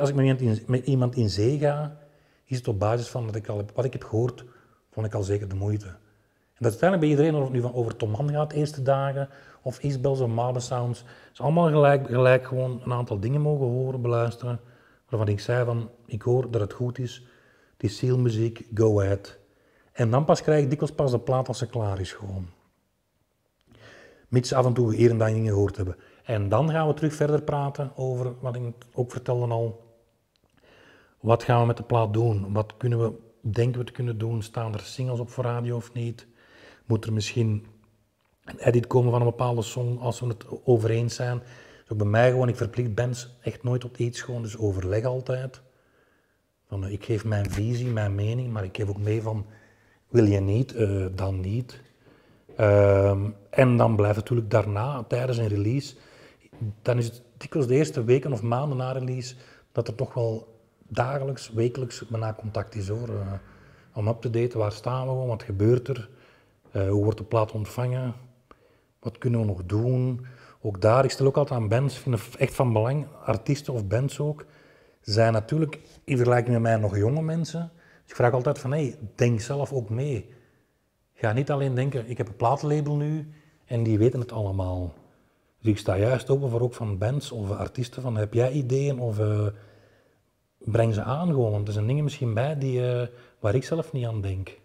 Als ik met iemand, in, iemand in zee ga, is het op basis van wat ik, al heb, wat ik heb gehoord, vond ik al zeker de moeite. En dat uiteindelijk bij iedereen, of het nu van over Tom Man gaat, de eerste dagen, of Isbels of Marble Sounds, is allemaal gelijk, gelijk gewoon een aantal dingen mogen horen, beluisteren, waarvan ik zei van, ik hoor dat het goed is, het is zielmuziek, go ahead. En dan pas krijg ik dikwijls pas de plaat als ze klaar is gewoon. Mits af en toe hier en daar dingen gehoord hebben. En dan gaan we terug verder praten over wat ik ook vertelde al, wat gaan we met de plaat doen? Wat kunnen we, denken we te kunnen doen? Staan er singles op voor radio of niet? Moet er misschien een edit komen van een bepaalde song als we het over eens zijn? Dus bij mij gewoon, ik verplicht bands echt nooit op iets gewoon, dus overleg altijd. Van, eh, ik geef mijn visie, mijn mening, maar ik geef ook mee van wil je niet, eh, dan niet. Ehm, en dan blijft natuurlijk daarna, tijdens een release, dan is het dikwijls de eerste weken of maanden na release dat er toch wel dagelijks, wekelijks bijna contact is hoor. Eh, om op te daten, waar staan we, wat gebeurt er, eh, hoe wordt de plaat ontvangen, wat kunnen we nog doen. Ook daar, ik stel ook altijd aan bands, vind het echt van belang, artiesten of bands ook, zijn natuurlijk in vergelijking met mij nog jonge mensen. Dus ik vraag altijd van, hey, denk zelf ook mee. Ga niet alleen denken, ik heb een plaatlabel nu en die weten het allemaal. Dus ik sta juist open voor ook van bands of artiesten van, heb jij ideeën of... Eh, breng ze aan gewoon. Want er zijn dingen misschien bij die, eh, waar ik zelf niet aan denk.